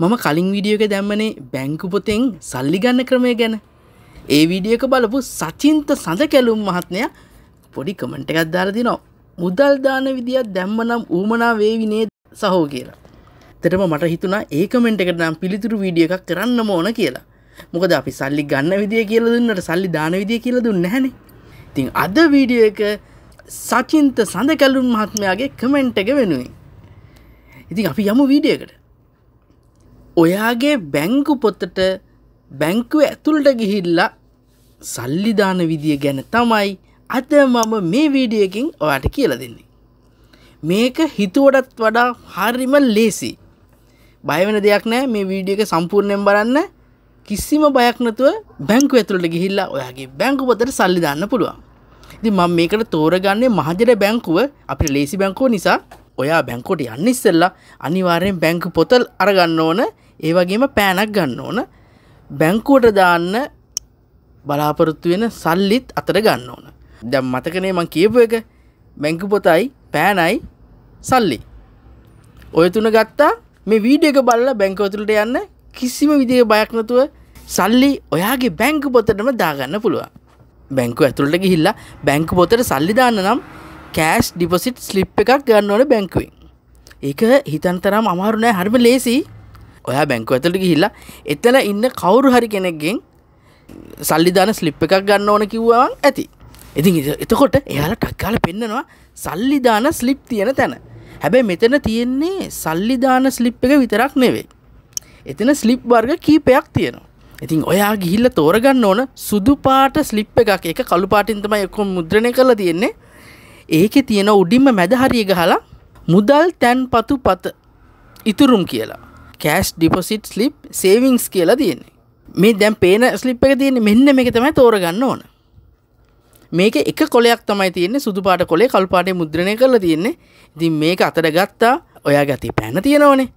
මම කලින් විඩියෝ එක දැම්මනේ බැංකුපොතෙන් සල්ලි ගන්න ක්‍රමය ගැන ඒ විඩියක බලපු සචින්ත සඳ කැලුම් මහත්නය පොඩි කමට එකත් දාරදිනවා. මුදල්දාන විදිත් දැම්මනම් ඌමනා වේවිනේ සහෝ කියලා. තෙරම මට හිතුනා ඒකමෙන්ට එකට නම් පිළිතුරු වීඩිය එකක් කරන්න ඕන කියලා. මොකද අපි සල්ලි ගන්න විදිය කියල දුන්නට සල්ලි දාන විදිය කියල දුන්න හැන. තින් අද වීඩිය එක සචින්ත සඳ කැලුම් මහත්මයාගේ කමෙන්ට් එක වෙනුවෙන්. ඉතින් අපි යම වීඩියකට. ඔයාගේ බැංකු පොතට බැංකුව ඇතුළට ගිහිල්ලා සල්ලිදාන විදිය ගැන තමයි අද මම මේ වීඩියකින් ඔයාට කියල දෙන්නේ. මේක හිතුවටත් වඩා හරිම ලේසි. බයවන දෙයක් නෑ මේ වීඩියක සම්පූර්ණයෙන් බලන්න කිසිම බයක් නැතුව බැංකු ඇතුළට ගිහිල්ලා ඔයාගේ බැංකු පොතට සල්ලිදාන්න පුළුවන්. ඉති මං මේකට තෝරගන්නේ මහජර බැංකුව අපට ලේසි බැංකෝ නිසා ඔයා බැංකෝට යන්න ඉස්සෙල්ලා අනිවාරයෙන් බැංකු පොතල් අරගන්න ඕන ඒ වගේම පෑනක් ගන්න ඕන බැංකුවට දාන්න බලාපොරොත්තු වෙන සල්ලිත් අතර ගන්න ඕන දැම් මතකනේ මං කියපු එක බැංකු පොතයි පෑනයි සල්ලි ඔය තුන ගත්තා මේ වීඩිය එක බල්ල බැංකවතුලට යන්න කිසිම විදිහ බයක් නැතුව සල්ලි ඔයාගේ බැංකු පොතටම දාගන්න පුළුවන් බැංකු ඇතුළට ගිහිල්ලා බැංකු පොතට සල්ලි දාන්න නම් කෑස් ඩිපොසිට් ස්ලිප් එකක් ගන්න ඕන බැංකුවෙන් ඒක හිතන් තරම් අමාරු නෑ හරිම ලේසියි ඔයා බැංකු ඇතට ගිහිල්ලා එතන ඉන්න කවුරු හරි කෙනෙක්ගෙන් සල්ලිධන ස්ලිප් එකක් ගන්න ඕන කිව්වාන් ඇති ඉතින් එතකොට එයාලා ටක්කාල පෙන්න්නනවා සල්ලිධාන ස්ලිප් තියෙන තැන හැබැයි මෙතන තියෙන්නේ සල්ලිධාන ස්ලිප් එක විතරක් නෙවෙයි එතන ස්ලිප් වර්ග කීපයක් තියෙනවා ඉතින් ඔයා ගිහිල්ල තෝරගන්න ඕන සුදු පාට ස්ලිප් එකක් එක කළු පාටින්තම එකොම් මුද්‍රණය කළ තියෙන්නේ ඒක තියෙන උඩින්ම මැදහරිය ගහලා මුදල් තැන් පතු පත ඉතුරුම් කියලා කෑස්් ඩිපොසිට් ස්ලිප් සේවිංස් කියලා තියන්නේ මේ දැම් පේන ස්ලිප් එක තියන්නේ මෙන්න මේක තමයි තෝරගන්න ඕන මේක එක කොලයක් තමයි තියන්නේ සුදු පාට කොලේ කල්පාටේ මුද්‍රණය කරලා තියන්නේ ඉතින් මේක අතට ගත්තා ඔයා ගති පැන තියෙනවනේ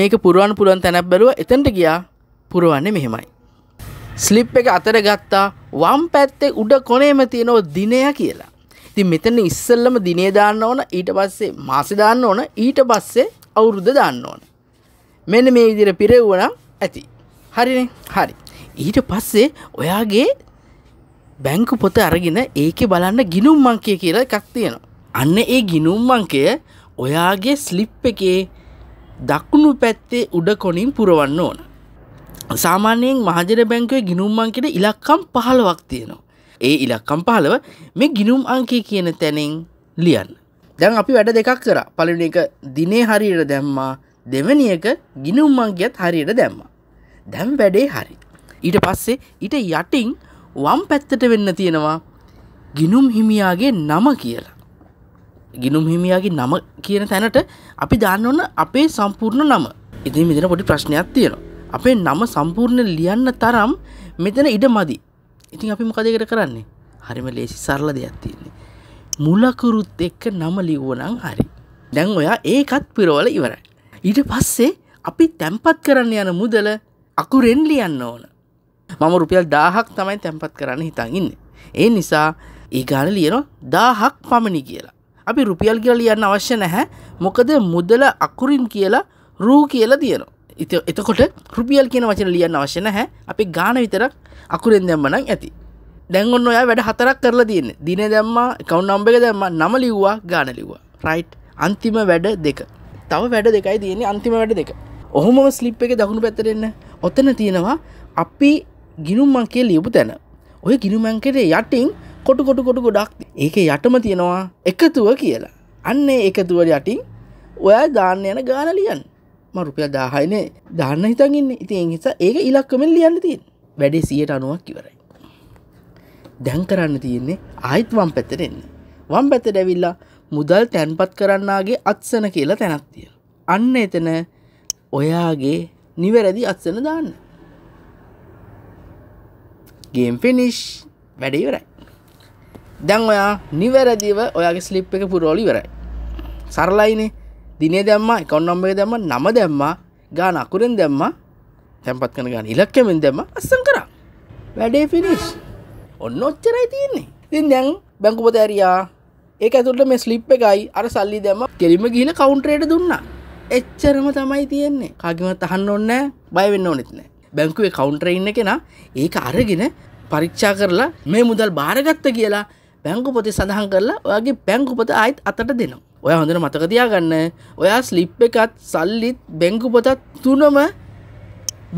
මේක පුරුවන් පුරුවන් තැනක් බැලුව එතන්ට ගියා පුරුවන්නේ මෙහෙමයි ස්ලිප් එක අතර ගත්තා වම් පැත්තේ උඩ කොනේම තියෙනව දිනය කියලා ඉතින් මෙතන ඉස්සල්ලම දිනේ දාන්න ඕන ඊට පස්සේ මාසෙ දාන්න ඕන ඊට පස්සේ අවුරුද්ද දාන්න ඕන මෙන්න මේ විදිර පිරෙව්වන ඇති හරින හරි ඊට පස්සේ ඔයාගේ බැංකු පොත අරගෙන ඒක බලන්න ගිනුම් මංකය කියලා එකක් තියෙනවා අන්න ඒ ගිනුම් මංකය ඔයාගේ ස්ලිප් එකේ දක්ුණු පැත්තේ උඩ කොනින් පුරවන්න ඕන සාමාන්‍යයෙන් මහජන බැංකවේ ගිනුම් අංකෙට ඉලක්කම් පහලවක් තියෙනවා ඒ ඉලක්කම් පහලව මේ ගිනුම් අංකය කියන තැනෙන් ලියන්න දැන් අපි වැඩ දෙකක් කර පලන එක දිනේ හරියට දැම්මා දෙවැනික ගිනුම්මංගියත් හරියට දැම්ම. දැම් වැඩේ හරි. ඊට පස්සේ ඊට යටින් වම් පැත්තට වෙන්න තියෙනවා ගිනුම් හිමියාගේ නම කියලා. ගිනුම් හිමියාගේ නම කියන තැනට අපි දාන්න ඕන අපේ සම්පූර්ණ නම. ඉතින් මෙතන පොඩි ප්‍රශ්නයක් තියෙනවා. අපේ නම සම්පූර්ණ ලියන්න තරම් මෙතන ඉඩ මදි. ඉතින් අපි මොකද ඒකට කරන්නේ? හරිම ලේසි සරල දෙයක් තියෙන්නේ. මුලකුරුත් එක්ක නම ලිව්වනම් හරි. දැන් ඔයා ඒකත් පිරවල ඉවරයි. ඊට පස්සේ අපි තැම්පත් කරන්න යන මුදල අකුරෙන් ලියන්න ඕන. මම රුපියල් දාහක් තමයි තැම්පත් කරන්න හිතන් ඉන්න. ඒ නිසා ඒගාන ලියනවා දාහක් පමණි කියලා. අපි රුපියල් කියලා ලියන්න අවශ්‍ය නැහැ මොකද මුදල අකුරින් කියලා රූ කියලා තියනවා. ඉති එතකොට රුපියල් කියන වචන ලියන්න අවශ්‍ය නැහැ අපි ගාන විතරක් අකුරෙන් දැම්මනම් ඇති. දැන්ගොන්න ඔයා වැඩ හතරක් කරලා තියන්නේ දින දැම්මා කවුන් නම්බ එක දැම්ම නම ලිව්වා ගාන ලිව්වා රයිට් අන්තිම වැඩ දෙක තව වැඩ දෙකයි තියන්නේ අන්තිම වැඩ දෙක ඔහොම ස්ලිප් එක දකුණු පැත්තරෙන්න ඔතන තියෙනවා අපි ගිනුම්මන්කේ ලියපු තැන ඔය ගිනුමැන්කෙරේ යටින් කොටු කොටු කොටු ගොඩක් ඒක යටම තියෙනවා එකතුව කියලා අන්නේ එකතුව යටින් ඔයා දාන්න යන ගාන ලියන් මරුපිය දාහයනේ දාන්න හිතගන්න ඉතින් නිසා ඒක ඉලක්කමෙන් ලියන්න තින් වැඩේ සියට අනුවක් කිවරයි දැන් කරන්න තියෙන්නේ ආයිත් වම් පැතරෙන්න වම් පැත දැවිල්ලා මුදල් තැන්පත් කරන්නාගේ අත්සන කියලා තැනක්තිය. අන්න එතන ඔයාගේ නිවැරදි අත්සන දාන්න. ගේම් ෆිනිිෂ් වැඩිවරයි. දැන් ඔයා නිවැරදිව ඔයාගේ ස්ලිප් එක පුරෝලි වරයි. සරලයිනේ දිනේ දැම්ම එකොන්නම්බ එක දැම්ම නම දැම්ම ගාන අකුරෙන් දැම්ම තැම්පත් කන ගන්න ඉලක්කමෙන් දැම්ම අස්සම් කරා වැඩේ පිනිිෂ් ඔන්න ඔච්චරයි තියන්නේ ඉතින් දැන් බැංකුපත ඇරයා ඒ ඇතුට මේ ස්ලිප් එකයි අර සල්ලි දැම කෙලිම ගිල කවුන්ට්‍රේට දුන්න එච්චරම තමයි තියෙන්නේ කගමත් අහන්න ඔන්න බයවෙන්න ඕනෙත්න බැංකුවේ කවුන්ට්‍රයින්න කෙන ඒක අරගෙන පරික්ෂා කරලා මේ මුදල් භාරගත්ත කියලා බැංකු පොති සඳහන් කරලා ඔයාගේ බැංකුපත අයිත් අතට දෙනවා ඔය හොඳට මතකතියාගන්න ඔයා ස්ලිප් එකත් සල්ලිත් බැංකු පොතත් තුනම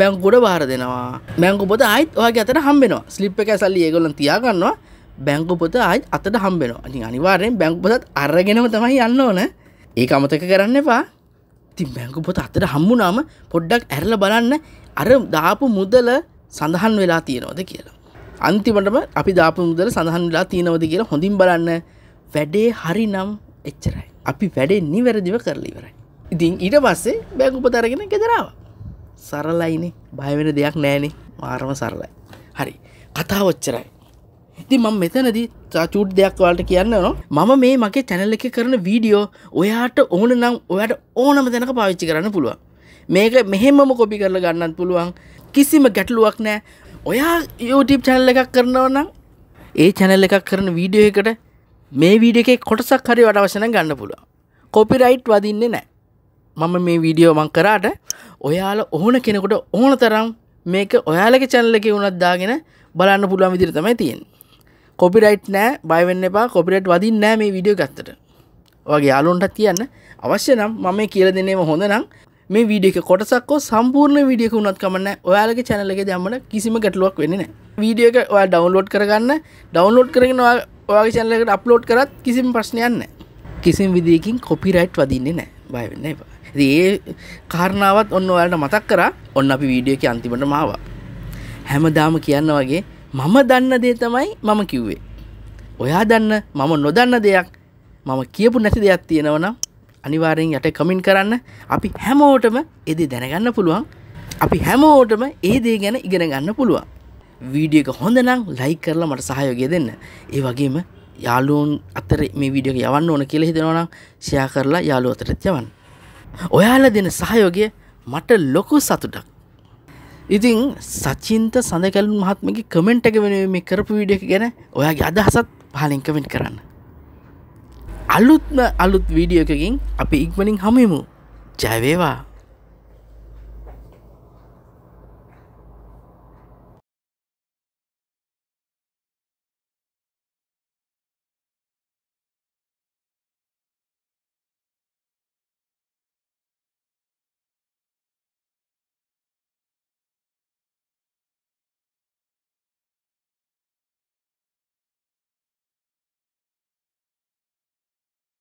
බැංකුඩ බාර දෙනවා බැංකු පොත අයිත් ඔයාගේ අතට හම්බෙනවා ස්ලිප් එක සල්ලි ඒගොලන් තියාගන්නවා බැංගුපොත ආයි අතට හම්බෙනවා අති අනිවාරයෙන් බැංගුපොත් අරගෙනම තමයි යන්න ඕන ඒ අමතක කරන්න එපා ති බැංගුපොත අතට හම්බුනාම පොඩ්ඩක් ඇරල බලන්න අර දාපු මුදල සඳහන් වෙලා තියෙනවද කියලා. අන්තිමටම අපි දාපු මුදල සඳහන් වෙලා තියෙනවද කියලා හොඳින් බලන්න වැඩේ හරි නම් එච්චරයි. අපි වැඩේ නිවැරදිව කරලිවරයි. ඉතින් ඊට පස්සේ බැංගුපොත අරගෙන ගෙදරාව. සරලයිනේ බයවෙන දෙයක් නෑනේ මාරම සරලයි. හරි කතාවච්චරයි. ඉති මම මෙතනදි චූට් දෙයක් වලට කියන්න න මම මේ මගේ චැනල්ල එක කරන වීඩියෝ ඔයාට ඕන නම් ඔයාට ඕනම දෙනක පාවිච්චි කරන්න පුළුවන් මේක මෙහෙමම කොපි කරලා ගන්නත් පුළුවන් කිසිම ගැටලුවක් නෑ ඔයා YouTube චැනල් එකක් කරනව නම් ඒ චැනල් එකක් කරන වීඩියෝ එකට මේ වීඩියෝ එකේ කොටසක් හරි වඩ අවශ්‍ය නම් ගන්න පුළුවන් කොපිරයිට් වදින්නේ නෑ මම මේ වීඩියෝ මං කරාට ඔයාලා ඕන කෙනෙකුට ඕන තරම් මේක ඔයාලගේ චැනල් එකේ වුණත් දාගෙන බලන්න පුළුවන් විදිහට තමයි තියෙන්නේ කොපිරයිට් නෑ බයවෙන්න එපා කොපිරට් වදින් නෑ මේ විඩියෝ ගත්තට වගේ යාලුන්ටත් කියන්න අවශ්‍ය නම් මම කියල දෙනේම හොඳ නම් මේ විඩියක කොටසක්කෝ සම්පූර්ණ විඩියක උනත් කමන්න ඔයාලගේ චැනල එක දම්මට කිසිම ගැටලුවක් වෙන්නේ වීඩියක ඔයා ඩවන්ලෝඩ් කරගන්න ඩවන්ලෝඩ් කරගෙන ඔයාගේ චැනලකට අප්ලෝඩ් කරත් කිසිම ප්‍රශ්නයන්න කිසිම විදිකින් කොපිරයිට් වදින්නේ නෑ බයවෙන්න එපා ඒ කාරණාවත් ඔන්න ඔයාලට මතක් කර ඔන්න අපි වීඩියක අන්තිමට මාව හැමදාම කියන්න වගේ මම දන්න දේ තමයි මම කිව්වේ ඔයා දන්න මම නොදන්න දෙයක් මම කියපු නැති දෙයක් තියෙනවනම් අනිවාරයෙන් යට කමින් කරන්න අපි හැමෝටම එදේ දැනගන්න පුළුවන් අපි හැමෝටම ඒ දේ ගැන ඉගෙන ගන්න පුළුවන් වීඩියක හොඳනම් ලයි කරලා මට සහයෝගය දෙන්න ඒ වගේම යාලුවන් අතර මේ වීඩියක යවන්න ඕන කියලා හිතෙනවනම් ෂයා කරලා යාලුව අතරත් යවන්න ඔයාලා දෙන සහයෝගය මට ලොකු සතුටක් ඉතින් සචින්ත සඳකැලුන් මහත්මගේ කමෙන්ට් එක වෙන මේ කරපු විඩිය ගැන ඔයාගේ අදහසත් පාලින් කමෙන්ට් කරන්න අලුත්ම අලුත් වීඩියෝ එකකින් අපි ඉක්මනින් හමමු ජයවේවා